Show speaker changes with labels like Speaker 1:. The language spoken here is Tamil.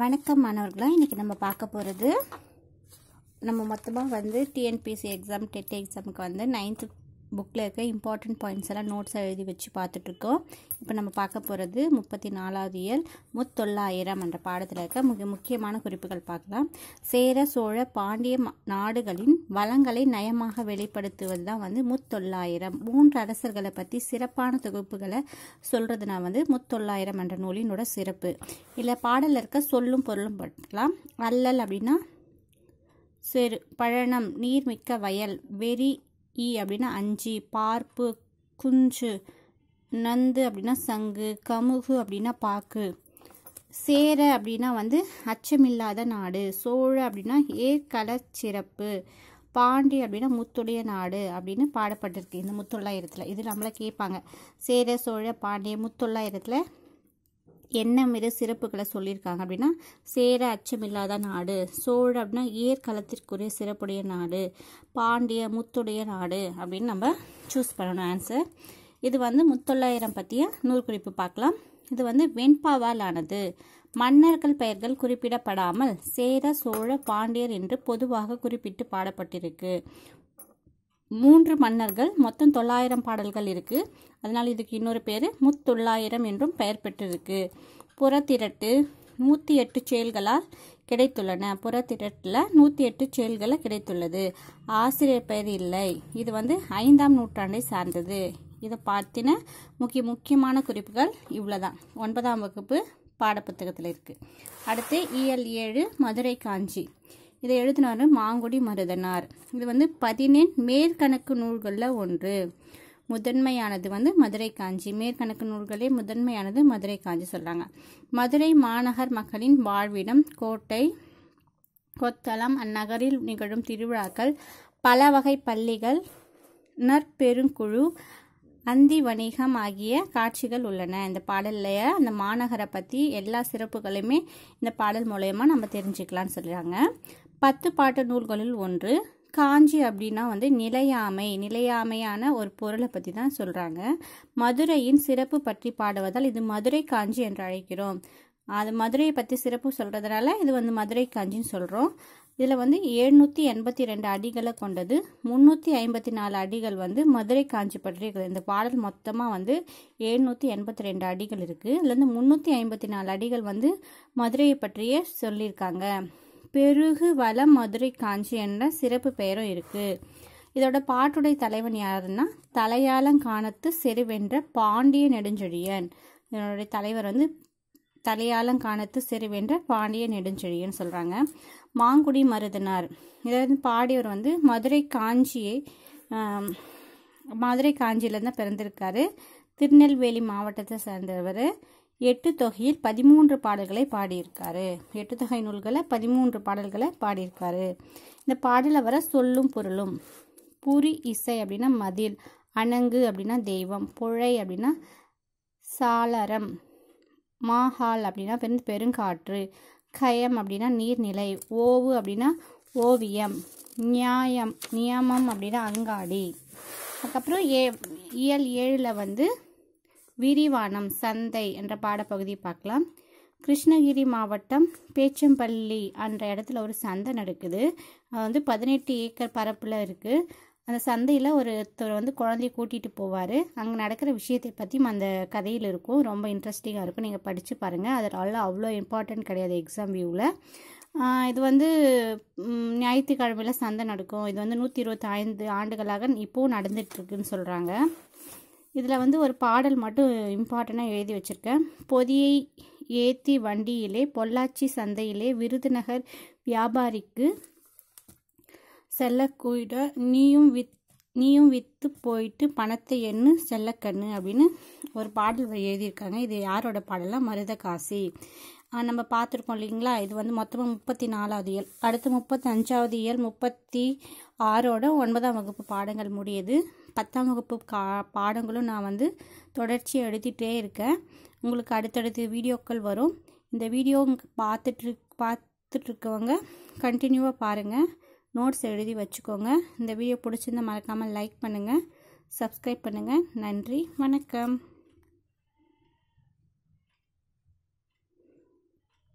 Speaker 1: வணக்கம் மாணவர்களா இன்றைக்கி நம்ம பார்க்க போகிறது நம்ம மொத்தமாக வந்து டிஎன்பிசி எக்ஸாம் டெட் எக்ஸாமுக்கு வந்து நைன்த்து புக்கில் இருக்க இம்பார்ட்டண்ட் பாயிண்ட்ஸ் எல்லாம் நோட்ஸாக எழுதி வச்சு பார்த்துட்ருக்கோம் இப்போ நம்ம பார்க்க போகிறது முப்பத்தி நாலாவது இயல் முத்தொள்ளாயிரம் என்ற பாடத்தில் இருக்க மிக முக்கியமான குறிப்புகள் பார்க்கலாம் சேர சோழ பாண்டிய நாடுகளின் வளங்களை நயமாக வெளிப்படுத்துவது தான் வந்து முத்தொள்ளாயிரம் மூன்று அரசர்களை பற்றி சிறப்பான தொகுப்புகளை சொல்கிறது நான் வந்து முத்தொள்ளாயிரம் என்ற நூலினோட சிறப்பு இல்லை பாடலில் இருக்க சொல்லும் பொருளும் பார்க்கலாம் அல்லல் அப்படின்னா செரு பழனம் நீர்மிக்க வயல் வெறி ஈ அப்படின்னா அஞ்சு பார்ப்பு குஞ்சு நந்து அப்படின்னா சங்கு கமுகு அப்படின்னா பாக்கு சேர அப்படின்னா வந்து அச்சமில்லாத நாடு சோழ அப்படின்னா கலச்சிறப்பு பாண்டி அப்படின்னா முத்துடைய நாடு அப்படின்னு பாடப்பட்டிருக்கு இந்த முத்தொள்ளாயிரத்தில் இது நம்மளை கேட்பாங்க சேர சோழ பாண்டிய முத்தொள்ளாயிரத்தில் என்ன மிக சிறப்புகளை சொல்லியிருக்காங்க அப்படின்னா சேர அச்சமில்லாத நாடு சோழ அப்படின்னா ஏற்காலத்திற்குரிய சிறப்புடைய நாடு பாண்டிய முத்துடைய நாடு அப்படின்னு நம்ம சூஸ் பண்ணணும் ஆன்சர் இது வந்து முத்தொள்ளாயிரம் பற்றிய நூற்குறிப்பு பார்க்கலாம் இது வந்து வெண்பாவால் ஆனது மன்னர்கள் பெயர்கள் குறிப்பிடப்படாமல் சேர சோழ பாண்டியர் என்று பொதுவாக குறிப்பிட்டு பாடப்பட்டிருக்கு மூன்று மன்னர்கள் மொத்தம் தொள்ளாயிரம் பாடல்கள் இருக்குது அதனால் இதுக்கு இன்னொரு பேர் முத்தொள்ளாயிரம் என்றும் பெயர் பெற்றிருக்கு புறத்திரட்டு நூற்றி எட்டு செயல்களால் கிடைத்துள்ளன புறத்திரட்டில் நூற்றி எட்டு செயல்களை கிடைத்துள்ளது ஆசிரியர் பெயர் இல்லை இது வந்து ஐந்தாம் நூற்றாண்டை சார்ந்தது இதை பார்த்தின முக்கிய முக்கியமான குறிப்புகள் இவ்வளோதான் ஒன்பதாம் வகுப்பு பாடப்புத்தகத்தில் இருக்குது அடுத்து இயல் ஏழு மதுரை காஞ்சி இதை எழுதினாரு மாங்குடி மருதனார் இது வந்து பதினெண் மேற்கணக்கு நூல்களில் ஒன்று முதன்மையானது வந்து மதுரை காஞ்சி மேற்கணக்கு நூல்களே முதன்மையானது மதுரை காஞ்சி சொல்கிறாங்க மதுரை மாநகர் மக்களின் வாழ்விடம் கோட்டை கொத்தளம் அந்நகரில் நிகழும் திருவிழாக்கள் பல வகை பள்ளிகள் நற்பெருங்குழு அந்தி வணிகம் ஆகிய காட்சிகள் உள்ளன இந்த பாடல்லைய அந்த மாநகரை பற்றி எல்லா சிறப்புகளையுமே இந்த பாடல் மூலயமா நம்ம தெரிஞ்சுக்கலாம்னு சொல்கிறாங்க பத்து பாட்டு நூல்களில் ஒன்று காஞ்சி அப்படின்னா வந்து நிலையாமை நிலையாமையான ஒரு பொருளை பற்றி தான் சொல்கிறாங்க மதுரையின் சிறப்பு பற்றி பாடுவதால் இது மதுரை காஞ்சி என்று அழைக்கிறோம் அது மதுரையை பற்றி சிறப்பு சொல்கிறதுனால இது வந்து மதுரை காஞ்சின்னு சொல்கிறோம் இதில் வந்து எழுநூற்றி எண்பத்தி ரெண்டு அடிகளை கொண்டது முந்நூற்றி ஐம்பத்தி நாலு அடிகள் வந்து மதுரை காஞ்சி பற்றி இந்த பாடல் மொத்தமாக வந்து எழுநூற்றி எண்பத்தி ரெண்டு அடிகள் இருக்குது இதுலேருந்து முந்நூற்றி ஐம்பத்தி நாலு அடிகள் வந்து மதுரையை பற்றியே சொல்லியிருக்காங்க பெருகு வளம் மதுரை காஞ்சி என்ற சிறப்பு பெயரும் இருக்குது இதோட பாட்டுடை தலைவன் யாருன்னா காணத்து செருவென்ற பாண்டிய நெடுஞ்செழியன் இதனுடைய தலைவர் வந்து காணத்து செருவென்ற பாண்டிய நெடுஞ்செழியன் சொல்கிறாங்க மாங்குடி மருதனார் இதாவது பாடியவர் வந்து மதுரை காஞ்சியை மதுரை காஞ்சியிலேருந்து பிறந்திருக்காரு திருநெல்வேலி மாவட்டத்தை சேர்ந்தவர் எட்டு தொகையில் பதிமூன்று பாடல்களை பாடியிருக்காரு எட்டு தொகை நூல்களை பதிமூன்று பாடல்களை பாடியிருக்காரு இந்த பாடலை வர சொல்லும் பொருளும் புரி இசை அப்படின்னா மதில் அணங்கு அப்படின்னா தெய்வம் புழை அப்படின்னா சாளரம் மாஹால் அப்படின்னா பெரு பெருங்காற்று கயம் அப்படின்னா நீர்நிலை ஓவு அப்படின்னா ஓவியம் நியாயம் நியமம் அப்படின்னா அங்காடி அதுக்கப்புறம் ஏ இயல் ஏழில் வந்து விரிவானம் சந்தை என்ற பாடப்பகுதி பார்க்கலாம் கிருஷ்ணகிரி மாவட்டம் பேச்சம்பள்ளி என்ற இடத்துல ஒரு சந்தை நடக்குது அது வந்து பதினெட்டு ஏக்கர் பரப்பில் இருக்குது அந்த சந்தையில் ஒருத்தர் வந்து குழந்தைய கூட்டிகிட்டு போவார் அங்கே நடக்கிற விஷயத்தை பற்றியும் அந்த கதையில் இருக்கும் ரொம்ப இன்ட்ரெஸ்டிங்காக இருக்கும் நீங்கள் படித்து பாருங்கள் அதனால அவ்வளோ இம்பார்ட்டன்ட் கிடையாது எக்ஸாம் வியூவில் இது வந்து ஞாயிற்றுக்கிழமையில் சந்தை நடக்கும் இது வந்து நூற்றி இருபத்தி ஐந்து ஆண்டுகளாக இப்போவும் நடந்துகிட்ருக்குன்னு சொல்கிறாங்க இதில் வந்து ஒரு பாடல் மட்டும் இம்பார்ட்டண்ட்டாக எழுதி வச்சுருக்கேன் பொதியை ஏத்தி வண்டியிலே பொள்ளாச்சி சந்தையிலே விருதுநகர் வியாபாரிக்கு செல்லக்கூட நீயும் வித் நீயும் விற்று போயிட்டு பணத்தை எண்ணு செல்லக்கண்ணு அப்படின்னு ஒரு பாடல் எழுதியிருக்காங்க இது யாரோட பாடலாம் மருதகாசி நம்ம பார்த்துருக்கோம் இல்லைங்களா இது வந்து மொத்தமாக முப்பத்தி நாலாவது இயல் அடுத்து முப்பத்தஞ்சாவது இயல் முப்பத்தி ஆறோட ஒன்பதாம் வகுப்பு பாடங்கள் முடியுது பத்தாம் வகுப்பு கா பாடங்களும் நான் வந்து தொடர்ச்சியாக எடுத்துகிட்டே இருக்கேன் உங்களுக்கு அடுத்தடுத்து வீடியோக்கள் வரும் இந்த வீடியோ பார்த்துட்டு பார்த்துட்ருக்கவங்க கண்டினியூவாக பாருங்கள் நோட்ஸ் எழுதி வச்சுக்கோங்க இந்த வீடியோ பிடிச்சிருந்தால் மறக்காமல் லைக் பண்ணுங்கள் சப்ஸ்கிரைப் பண்ணுங்கள் நன்றி வணக்கம்